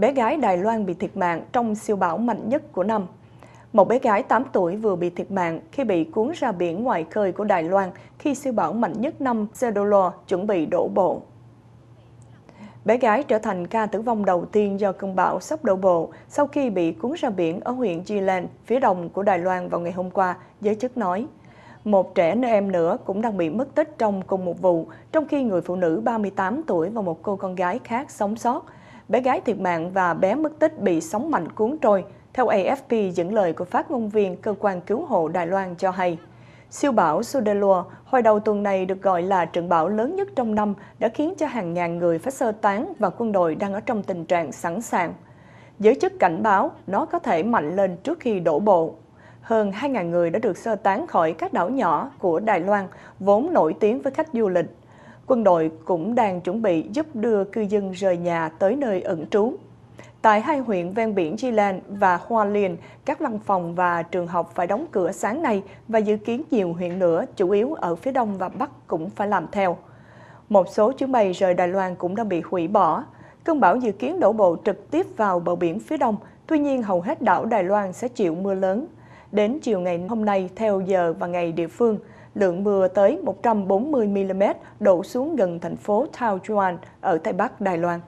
bé gái Đài Loan bị thiệt mạng trong siêu bão mạnh nhất của năm. Một bé gái 8 tuổi vừa bị thiệt mạng khi bị cuốn ra biển ngoài khơi của Đài Loan khi siêu bão mạnh nhất năm Cedolor chuẩn bị đổ bộ. Bé gái trở thành ca tử vong đầu tiên do cơn bão sắp đổ bộ sau khi bị cuốn ra biển ở huyện Gilan, phía đông của Đài Loan vào ngày hôm qua, giới chức nói. Một trẻ nữ em nữa cũng đang bị mất tích trong cùng một vụ, trong khi người phụ nữ 38 tuổi và một cô con gái khác sống sót bé gái thiệt mạng và bé mất tích bị sóng mạnh cuốn trôi, theo AFP dẫn lời của phát ngôn viên Cơ quan Cứu hộ Đài Loan cho hay. Siêu bão Sudelua hồi đầu tuần này được gọi là trận bão lớn nhất trong năm đã khiến cho hàng ngàn người phải sơ tán và quân đội đang ở trong tình trạng sẵn sàng. Giới chức cảnh báo nó có thể mạnh lên trước khi đổ bộ. Hơn 2.000 người đã được sơ tán khỏi các đảo nhỏ của Đài Loan, vốn nổi tiếng với khách du lịch quân đội cũng đang chuẩn bị giúp đưa cư dân rời nhà tới nơi ẩn trú. Tại hai huyện ven biển Chi Lan và Hoa Liên, các văn phòng và trường học phải đóng cửa sáng nay và dự kiến nhiều huyện nữa, chủ yếu ở phía đông và bắc cũng phải làm theo. Một số chuyến bay rời Đài Loan cũng đã bị hủy bỏ. Cơn bão dự kiến đổ bộ trực tiếp vào bờ biển phía đông, tuy nhiên hầu hết đảo Đài Loan sẽ chịu mưa lớn. Đến chiều ngày hôm nay, theo giờ và ngày địa phương, lượng mưa tới 140mm đổ xuống gần thành phố Taoyuan ở Tây Bắc Đài Loan.